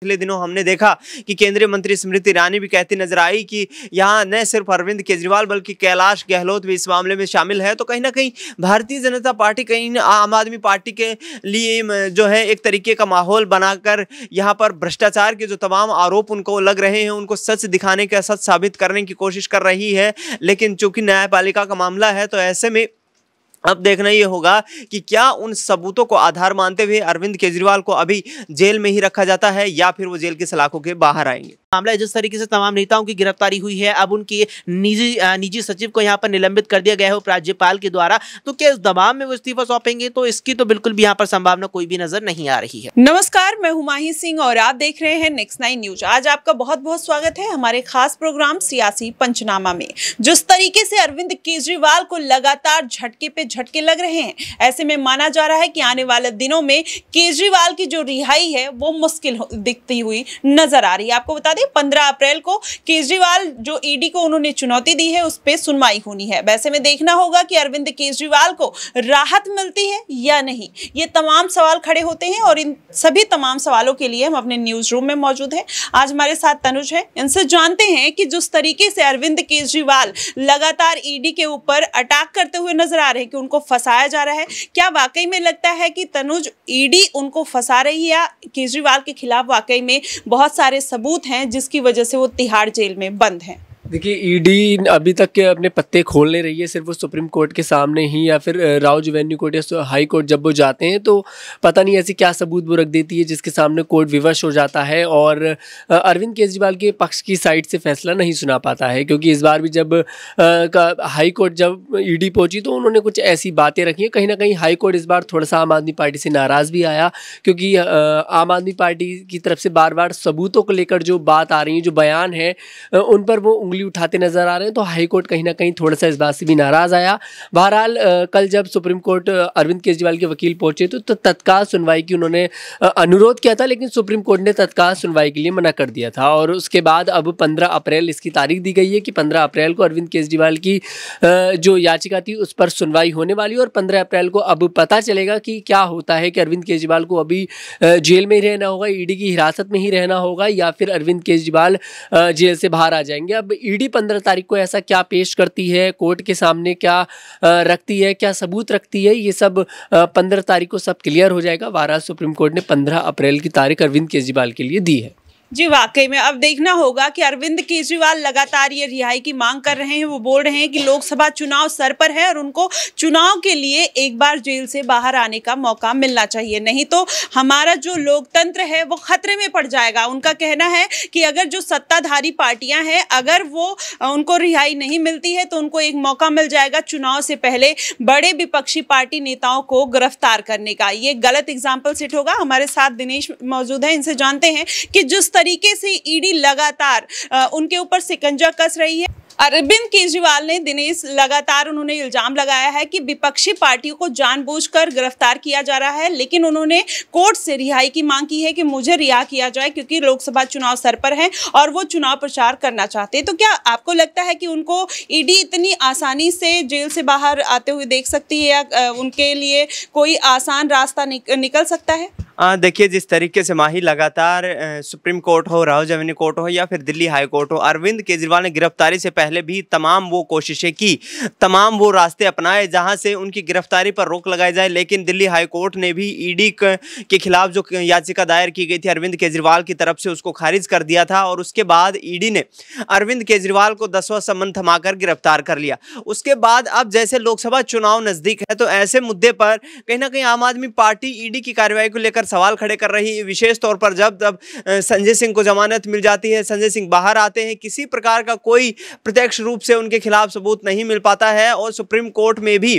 पिछले दिनों हमने देखा कि केंद्रीय मंत्री स्मृति ईरानी भी कहती नजर आई कि यहाँ न सिर्फ अरविंद केजरीवाल बल्कि कैलाश गहलोत भी इस मामले में शामिल है तो कहीं ना कहीं भारतीय जनता पार्टी कहीं आम आदमी पार्टी के लिए जो है एक तरीके का माहौल बनाकर यहाँ पर भ्रष्टाचार के जो तमाम आरोप उनको लग रहे हैं उनको सच दिखाने का सच साबित करने की कोशिश कर रही है लेकिन चूंकि न्यायपालिका का मामला है तो ऐसे में अब देखना ये होगा कि क्या उन सबूतों को आधार मानते हुए अरविंद केजरीवाल को अभी जेल में ही रखा जाता है या फिर वो जेल की सलाखों के बाहर आएंगे मामला है जिस तरीके से तमाम नेताओं की गिरफ्तारी हुई है अब उनकी निजी निजी सचिव को यहाँ पर निलंबित कर दिया गया है उपराज्यपाल के द्वारा तो क्या इस दबाव में वो इस्तीफा सौंपेंगे तो इसकी तो बिल्कुल भी यहाँ पर संभावना कोई भी नजर नहीं आ रही है नमस्कार मैं हुमाही सिंह और आप देख रहे हैं नेक्स्ट नाइन न्यूज आज आपका बहुत बहुत स्वागत है हमारे खास प्रोग्राम सियासी पंचनामा में जिस तरीके से अरविंद केजरीवाल को लगातार झटके पे झटके लग रहे हैं ऐसे में माना जा रहा है की आने वाले दिनों में केजरीवाल की जो रिहाई है वो मुश्किल दिखती हुई नजर आ रही है आपको बता दें पंद्रह अप्रैल को केजरीवाल जो ईडी e को उन्होंने चुनौती दी है उस पर सुनवाई होनी है वैसे में देखना होगा कि अरविंद केजरीवाल को राहत मिलती है या नहीं ये तमाम सवाल खड़े होते हैं और इन सभी तमाम सवालों के लिए हम अपने न्यूज रूम में मौजूद हैं आज हमारे साथ तनुज है इनसे जानते हैं कि जिस तरीके से अरविंद केजरीवाल लगातार ईडी e के ऊपर अटैक करते हुए नजर आ रहे हैं कि उनको फंसाया जा रहा है क्या वाकई में लगता है कि तनुज ईडी e उनको फंसा रही है या केजरीवाल के खिलाफ वाकई में बहुत सारे सबूत हैं हैं जिसकी वजह से वो तिहाड़ जेल में बंद हैं देखिए ईडी e अभी तक के अपने पत्ते खोल नहीं रही है सिर्फ वो सुप्रीम कोर्ट के सामने ही या फिर राव जुवेन्यू कोर्ट या हाई कोर्ट जब वो जाते हैं तो पता नहीं ऐसे क्या सबूत वो रख देती है जिसके सामने कोर्ट विवश हो जाता है और अरविंद केजरीवाल के पक्ष की साइड से फैसला नहीं सुना पाता है क्योंकि इस बार भी जब हाई कोर्ट जब ईडी e पहुंची तो उन्होंने कुछ ऐसी बातें रखी हैं कहीं ना कहीं हाई कोर्ट इस बार थोड़ा सा आम आदमी पार्टी से नाराज़ भी आया क्योंकि आम आदमी पार्टी की तरफ से बार बार सबूतों को लेकर जो बात आ रही है जो बयान है उन पर वो उंगली उंगली उठाते नजर आ रहे हैं तो हाईकोर्ट कहीं ना कहीं थोड़ा सा इस बात से भी नाराज आया बहरहाल कल जब सुप्रीम कोर्ट अरविंद केजरीवाल के वकील पहुंचे तो, तो तत्काल सुनवाई की उन्होंने अनुरोध किया था लेकिन सुप्रीम कोर्ट ने तत्काल सुनवाई के लिए मना कर दिया था और उसके बाद अब पंद्रह अप्रैल इसकी तारीख दी गई है कि पंद्रह अप्रैल को अरविंद केजरीवाल की जो याचिका थी उस पर सुनवाई होने वाली और पंद्रह अप्रैल को अब पता चलेगा कि क्या होता है कि अरविंद केजरीवाल को अभी जेल में ही रहना होगा ईडी की हिरासत में ही रहना होगा या फिर अरविंद केजरीवाल जेल से बाहर आ जाएंगे अब ईडी पंद्रह तारीख को ऐसा क्या पेश करती है कोर्ट के सामने क्या रखती है क्या सबूत रखती है ये सब पंद्रह तारीख को सब क्लियर हो जाएगा वारा सुप्रीम कोर्ट ने पंद्रह अप्रैल की तारीख अरविंद केजरीवाल के लिए दी है जी वाकई में अब देखना होगा कि अरविंद केजरीवाल लगातार ये रिहाई की मांग कर रहे हैं वो बोल रहे हैं कि लोकसभा चुनाव सर पर है और उनको चुनाव के लिए एक बार जेल से बाहर आने का मौका मिलना चाहिए नहीं तो हमारा जो लोकतंत्र है वो खतरे में पड़ जाएगा उनका कहना है कि अगर जो सत्ताधारी पार्टियां हैं अगर वो उनको रिहाई नहीं मिलती है तो उनको एक मौका मिल जाएगा चुनाव से पहले बड़े विपक्षी पार्टी नेताओं को गिरफ्तार करने का ये गलत एग्जाम्पल सेट होगा हमारे साथ दिनेश मौजूद है इनसे जानते हैं कि जिस तरीके से ईडी लगातार उनके ऊपर सिकंजा कस रही है अरविंद केजरीवाल ने दिनेश लगातार उन्होंने इल्जाम लगाया है कि विपक्षी पार्टियों को जानबूझकर गिरफ्तार किया जा रहा है लेकिन उन्होंने कोर्ट से रिहाई की मांग की है कि मुझे रिहा किया जाए क्योंकि लोकसभा चुनाव सर पर है और वो चुनाव प्रचार करना चाहते हैं तो क्या आपको लगता है कि उनको ईडी इतनी आसानी से जेल से बाहर आते हुए देख सकती है या उनके लिए कोई आसान रास्ता निकल सकता है हाँ, देखिए जिस तरीके से माही लगातार सुप्रीम कोर्ट हो राहुल जवनी कोर्ट हो या फिर दिल्ली हाई कोर्ट हो अरविंद केजरीवाल ने गिरफ्तारी से पहले भी तमाम वो कोशिशें की तमाम वो रास्ते अपनाए जहां से उनकी गिरफ्तारी पर रोक लगाई जाए लेकिन दिल्ली हाई कोर्ट ने भी ईडी के खिलाफ जो याचिका दायर की गई थी अरविंद केजरीवाल की तरफ से उसको खारिज कर दिया था और उसके बाद ई ने अरविंद केजरीवाल को दसवां संबंध थमाकर गिरफ्तार कर लिया उसके बाद अब जैसे लोकसभा चुनाव नज़दीक है तो ऐसे मुद्दे पर कहीं ना कहीं आम आदमी पार्टी ईडी की कार्रवाई को लेकर सवाल खड़े कर रही है विशेष तौर पर जब जब संजय सिंह को जमानत मिल जाती है संजय सिंह बाहर आते हैं किसी प्रकार का कोई प्रत्यक्ष रूप से उनके खिलाफ सबूत नहीं मिल पाता है और सुप्रीम कोर्ट में भी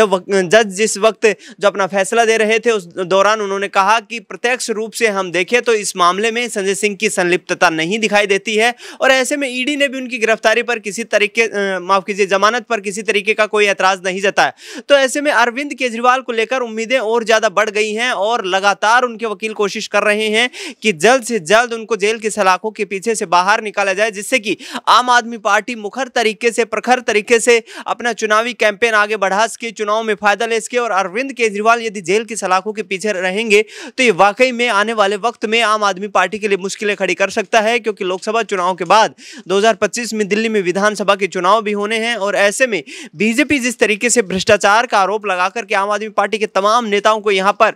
जब जज जिस वक्त जो अपना फैसला दे रहे थे उस दौरान उन्होंने कहा कि प्रत्यक्ष रूप से हम देखें तो इस मामले में संजय सिंह की संलिप्तता नहीं दिखाई देती है और ऐसे में ईडी ने भी उनकी गिरफ्तारी पर किसी तरीके माफ कीजिए जमानत पर किसी तरीके का कोई एतराज नहीं जताया तो ऐसे में अरविंद केजरीवाल को लेकर उम्मीदें और ज्यादा बढ़ गई हैं और लगातार लगातार उनके वकील कोशिश कर रहे हैं कि जल्द से जल्द उनको जेल की सलाखों के पीछे से बाहर निकाला जाए जिससे कि आम आदमी पार्टी मुखर तरीके से प्रखर तरीके से अपना चुनावी कैंपेन आगे बढ़ा सके चुनाव में फायदा ले सके और अरविंद केजरीवाल यदि जेल की सलाखों के पीछे रहेंगे तो ये वाकई में आने वाले वक्त में आम आदमी पार्टी के लिए मुश्किलें खड़ी कर सकता है क्योंकि लोकसभा चुनाव के बाद 2025 में दिल्ली में विधानसभा के चुनाव भी होने हैं और ऐसे में बीजेपी जिस तरीके से भ्रष्टाचार का आरोप लगाकर के आम आदमी पार्टी के तमाम नेताओं को यहां पर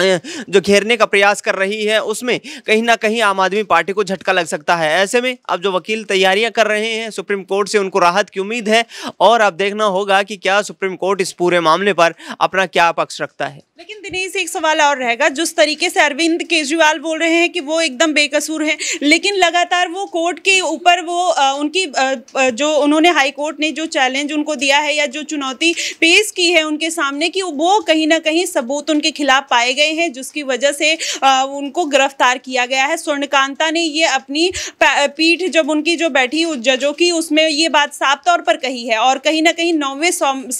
जो घेरने का प्रयास कर रही है उसमें कहीं ना कहीं आम आदमी पार्टी को झटका लग सकता है ऐसे में अब जो वकील तैयारियां कर रहे हैं सुप्रीम कोर्ट से उनको राहत की उम्मीद है और अब देखना होगा कि क्या सुप्रीम कोर्ट इस पूरे मामले पर अपना क्या पक्ष रखता है लेकिन दिनेश एक सवाल और रहेगा जिस तरीके से अरविंद केजरीवाल बोल रहे हैं कि वो एकदम बेकसूर हैं लेकिन लगातार वो कोर्ट के ऊपर वो आ, उनकी आ, जो उन्होंने हाई कोर्ट ने जो चैलेंज उनको दिया है या जो चुनौती पेश की है उनके सामने कि वो कहीं ना कहीं सबूत उनके खिलाफ पाए गए हैं जिसकी वजह से आ, उनको गिरफ्तार किया गया है स्वर्णकांता ने ये अपनी पीठ जब उनकी जो बैठी जजों की उसमें ये बात साफ तौर पर कही है और कहीं ना कहीं नौवें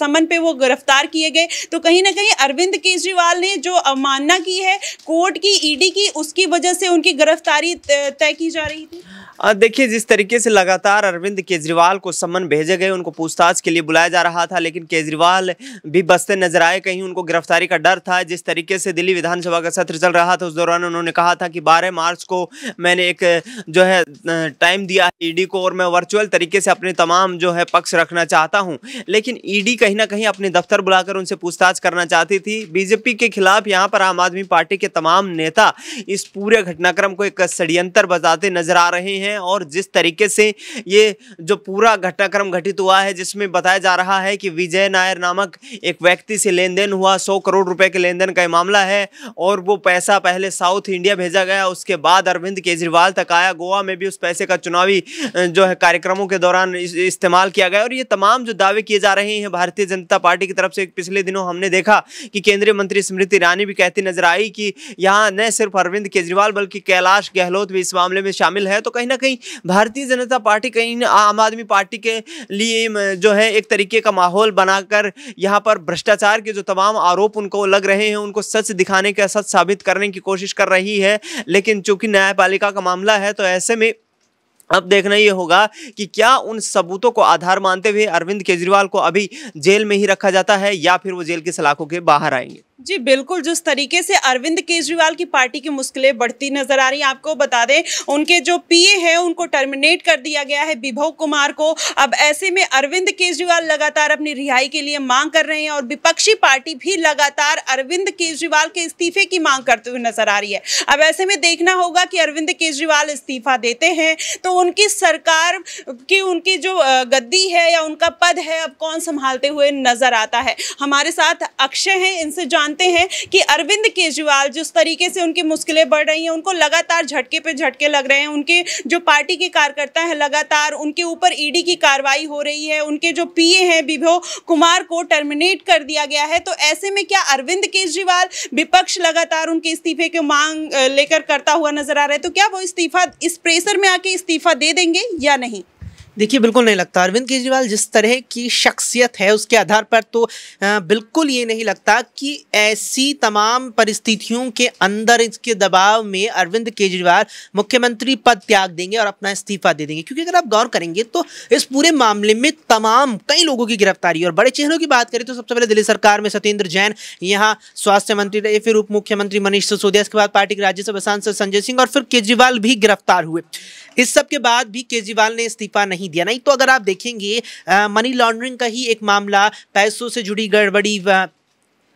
समन पे वो गिरफ्तार किए गए तो कहीं ना कहीं अरविंद केजरीवाल केजरीवाल ने जो अवमानना की है कोर्ट की ईडी e की उसकी वजह से उनकी गिरफ्तारी तय की जा रही थी देखिए जिस तरीके से लगातार अरविंद केजरीवाल को समन भेजे गए उनको पूछताछ के लिए बुलाया जा रहा था लेकिन केजरीवाल भी बसते नजर आए कहीं उनको गिरफ्तारी का डर था जिस तरीके से दिल्ली विधानसभा का सत्र चल रहा था उस दौरान उन्होंने कहा था कि बारह मार्च को मैंने एक जो है टाइम दिया है ईडी को और मैं वर्चुअल तरीके से अपने तमाम जो है पक्ष रखना चाहता हूँ लेकिन ई कहीं ना कहीं अपने दफ्तर बुलाकर उनसे पूछताछ करना चाहती थी बीजेपी के खिलाफ यहाँ पर आम आदमी पार्टी के तमाम नेता इस पूरे घटनाक्रम को एक षड्यंत्र बताते नजर आ रहे हैं हैं और जिस तरीके से ये जो पूरा घटनाक्रम घटित हुआ है जिसमें बताया जा रहा है कि विजय नायर नामक एक व्यक्ति से लेन देन हुआ सौ करोड़ रुपए के लेन देन का मामला है और वो पैसा पहले साउथ इंडिया भेजा गया उसके बाद अरविंद केजरीवाल तक आया गोवा में भी उस पैसे का चुनावी जो है कार्यक्रमों के दौरान इस्तेमाल किया गया और ये तमाम जो दावे किए जा रहे हैं भारतीय जनता पार्टी की तरफ से पिछले दिनों हमने देखा कि केंद्रीय मंत्री स्मृति ईरानी भी कहती नजर आई कि यहाँ न सिर्फ अरविंद केजरीवाल बल्कि कैलाश गहलोत भी इस मामले में शामिल है तो कहीं ना कहीं भारतीय जनता पार्टी कहीं आम आदमी पार्टी के लिए जो है एक तरीके का माहौल बनाकर यहाँ पर भ्रष्टाचार के जो तमाम आरोप उनको लग रहे हैं उनको सच दिखाने का सच साबित करने की कोशिश कर रही है लेकिन चूंकि न्यायपालिका का मामला है तो ऐसे में अब देखना ये होगा कि क्या उन सबूतों को आधार मानते हुए अरविंद केजरीवाल को अभी जेल में ही रखा जाता है या फिर वो जेल के सलाखों के बाहर आएंगे जी बिल्कुल जिस तरीके से अरविंद केजरीवाल की पार्टी की मुश्किलें बढ़ती नजर आ रही आपको बता दें उनके जो पीए हैं उनको टर्मिनेट कर दिया गया है विभव कुमार को अब ऐसे में अरविंद केजरीवाल लगातार अपनी रिहाई के लिए मांग कर रहे हैं और विपक्षी पार्टी भी लगातार अरविंद केजरीवाल के इस्तीफे की मांग करते हुए नजर आ रही है अब ऐसे में देखना होगा कि अरविंद केजरीवाल इस्तीफा देते हैं तो उनकी सरकार की उनकी जो गद्दी है या उनका पद है अब कौन संभालते हुए नजर आता है हमारे साथ अक्षय हैं इनसे जान जानते हैं कि अरविंद केजरीवाल जिस तरीके से उनकी मुश्किलें बढ़ रही हैं उनको लगातार झटके पे झटके लग रहे हैं उनके जो पार्टी के कार्यकर्ता हैं लगातार उनके ऊपर ईडी की कार्रवाई हो रही है उनके जो पीए हैं विभो कुमार को टर्मिनेट कर दिया गया है तो ऐसे में क्या अरविंद केजरीवाल विपक्ष लगातार उनके इस्तीफे की मांग लेकर करता हुआ नजर आ रहा है तो क्या वो इस्तीफा इस प्रेशर में आके इस्तीफा दे देंगे या नहीं देखिए बिल्कुल नहीं लगता अरविंद केजरीवाल जिस तरह की शख्सियत है उसके आधार पर तो बिल्कुल ये नहीं लगता कि ऐसी तमाम परिस्थितियों के अंदर इसके दबाव में अरविंद केजरीवाल मुख्यमंत्री पद त्याग देंगे और अपना इस्तीफा दे देंगे क्योंकि अगर आप गौर करेंगे तो इस पूरे मामले में तमाम कई लोगों की गिरफ्तारी और बड़े चेहरों की बात करें तो सबसे पहले दिल्ली सरकार में सत्येंद्र जैन यहाँ स्वास्थ्य मंत्री रहे फिर उप मुख्यमंत्री मनीष सिसोदिया इसके बाद पार्टी के राज्यसभा सांसद संजय सिंह और फिर केजरीवाल भी गिरफ्तार हुए इस सब के बाद भी केजरीवाल ने इस्तीफा नहीं नहीं दिया नहीं तो अगर आप देखेंगे मनी लॉन्ड्रिंग का ही एक मामला पैसों से जुड़ी गड़बड़ी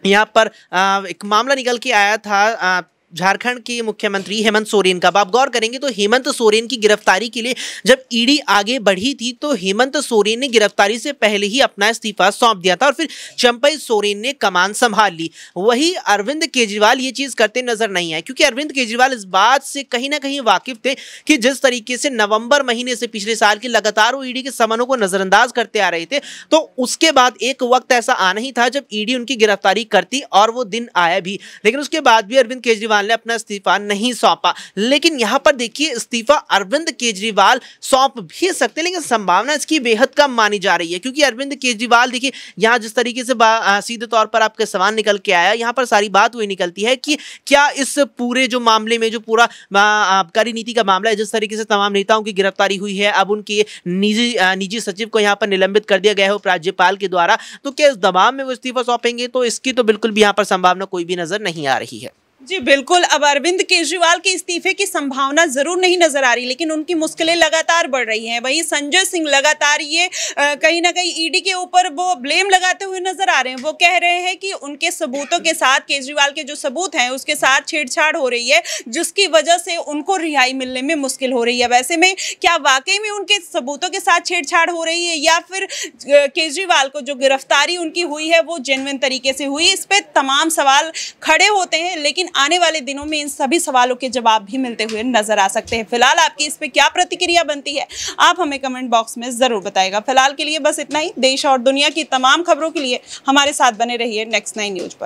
यहाँ पर आ, एक मामला निकल के आया था आ, झारखंड के मुख्यमंत्री हेमंत सोरेन का आप गौर करेंगे तो हेमंत सोरेन की गिरफ्तारी के लिए जब ईडी आगे बढ़ी थी तो हेमंत सोरेन ने गिरफ्तारी से पहले ही अपना इस्तीफा सौंप दिया था और फिर चंपई सोरेन ने कमान संभाल ली वही अरविंद केजरीवाल ये चीज करते नजर नहीं आए क्योंकि अरविंद केजरीवाल इस बात से कहीं ना कहीं वाकिफ थे कि जिस तरीके से नवंबर महीने से पिछले साल की लगातार वो ईडी के समनों को नजरअंदाज करते आ रहे थे तो उसके बाद एक वक्त ऐसा आना ही था जब ईडी उनकी गिरफ्तारी करती और वो दिन आया भी लेकिन उसके बाद भी अरविंद केजरीवाल केजरीवाल ने अपना इस्तीफा नहीं सौंपा लेकिन यहां पर देखिए इस्तीफा अरविंद केजरीवाल सौंप भी सकते लेकिन संभावना इसकी बेहद कम मानी जा रही है क्योंकि अरविंद केजरीवाल देखिए यहां जिस तरीके से सीधे तौर पर आपका सवाल निकल के आया यहां पर सारी बात वही निकलती है कि क्या इस पूरे जो मामले में जो पूरा आबकारी नीति का मामला है जिस तरीके से तमाम नेताओं की गिरफ्तारी हुई है अब उनके निजी निजी सचिव को यहां पर निलंबित कर दिया गया है उपराज्यपाल के द्वारा तो क्या इस दबाव में वो इस्तीफा सौंपेंगे तो इसकी तो बिल्कुल भी यहां पर संभावना कोई भी नजर नहीं आ रही है जी बिल्कुल अब अरविंद केजरीवाल के इस्तीफे की संभावना जरूर नहीं नजर आ रही लेकिन उनकी मुश्किलें लगातार बढ़ रही हैं वही संजय सिंह लगातार ये कहीं ना कहीं ईडी के ऊपर वो ब्लेम लगाते हुए नजर आ रहे हैं वो कह रहे हैं कि उनके सबूतों के साथ केजरीवाल के जो सबूत हैं उसके साथ छेड़छाड़ हो रही है जिसकी वजह से उनको रिहाई मिलने में मुश्किल हो रही है वैसे में क्या वाकई में उनके सबूतों के साथ छेड़छाड़ हो रही है या फिर केजरीवाल को जो गिरफ्तारी उनकी हुई है वो जेनविन तरीके से हुई इस पर तमाम सवाल खड़े होते हैं लेकिन आने वाले दिनों में इन सभी सवालों के जवाब भी मिलते हुए नजर आ सकते हैं फिलहाल आपकी इस पर क्या प्रतिक्रिया बनती है आप हमें कमेंट बॉक्स में ज़रूर बताएगा फिलहाल के लिए बस इतना ही देश और दुनिया की तमाम खबरों के लिए हमारे साथ बने रहिए नेक्स्ट नाइन न्यूज़ पर